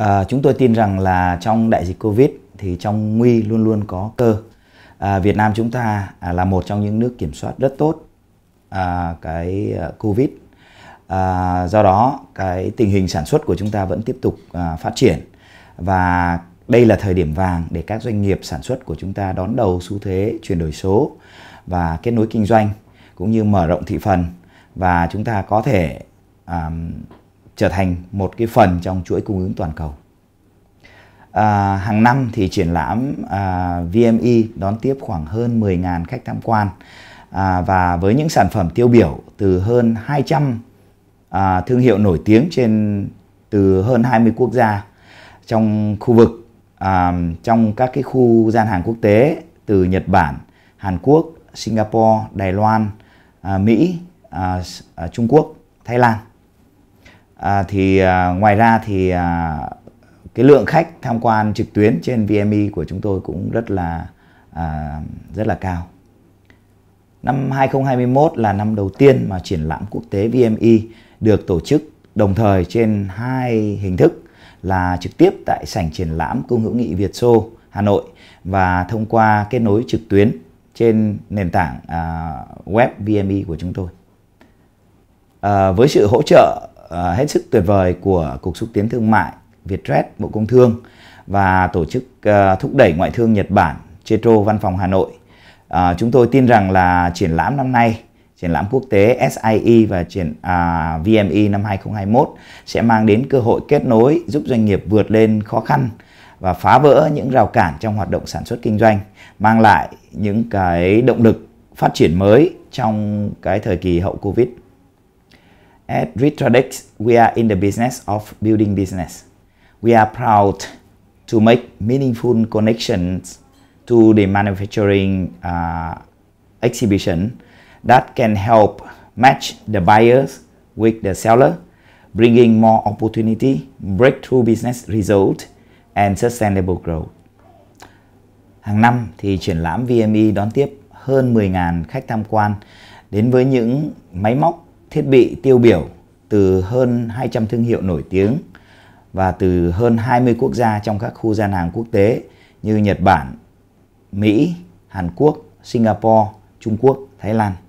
À, chúng tôi tin rằng là trong đại dịch Covid thì trong nguy luôn luôn có cơ. À, Việt Nam chúng ta à, là một trong những nước kiểm soát rất tốt à, cái à, Covid. À, do đó cái tình hình sản xuất của chúng ta vẫn tiếp tục à, phát triển và đây là thời điểm vàng để các doanh nghiệp sản xuất của chúng ta đón đầu xu thế chuyển đổi số và kết nối kinh doanh cũng như mở rộng thị phần và chúng ta có thể um, trở thành một cái phần trong chuỗi cung ứng toàn cầu. À, hàng năm thì triển lãm à, VME đón tiếp khoảng hơn 10.000 khách tham quan à, và với những sản phẩm tiêu biểu từ hơn 200 à, thương hiệu nổi tiếng trên từ hơn 20 quốc gia trong khu vực à, trong các cái khu gian hàng quốc tế từ Nhật Bản, Hàn Quốc, Singapore, Đài Loan, à, Mỹ, à, à, Trung Quốc, Thái Lan à, thì à, ngoài ra thì à, cái lượng khách tham quan trực tuyến trên VME của chúng tôi cũng rất là à, rất là cao. Năm 2021 là năm đầu tiên mà triển lãm quốc tế VME được tổ chức đồng thời trên hai hình thức là trực tiếp tại sảnh triển lãm Cung hữu nghị Việt Xô Hà Nội và thông qua kết nối trực tuyến trên nền tảng à, web VME của chúng tôi. À, với sự hỗ trợ Ờ, hết sức tuyệt vời của Cục Xúc Tiến Thương mại Vietjet Bộ Công Thương và Tổ chức ờ, Thúc đẩy Ngoại thương Nhật Bản Chetro Văn phòng Hà Nội. À, chúng tôi tin rằng là triển lãm năm nay, triển lãm quốc tế SIE và triển à, VME năm 2021 sẽ mang đến cơ hội kết nối giúp doanh nghiệp vượt lên khó khăn và phá vỡ những rào cản trong hoạt động sản xuất kinh doanh, mang lại những cái động lực phát triển mới trong cái thời kỳ hậu Covid At Ritradex, we are in the business of building business. We are proud to make meaningful connections to the manufacturing uh, exhibition that can help match the buyers with the seller, bringing more opportunity, breakthrough business result and sustainable growth. Hàng năm thì triển lãm VME đón tiếp hơn 10.000 khách tham quan đến với những máy móc thiết bị tiêu biểu từ hơn 200 thương hiệu nổi tiếng và từ hơn 20 quốc gia trong các khu gian hàng quốc tế như Nhật Bản, Mỹ, Hàn Quốc, Singapore, Trung Quốc, Thái Lan.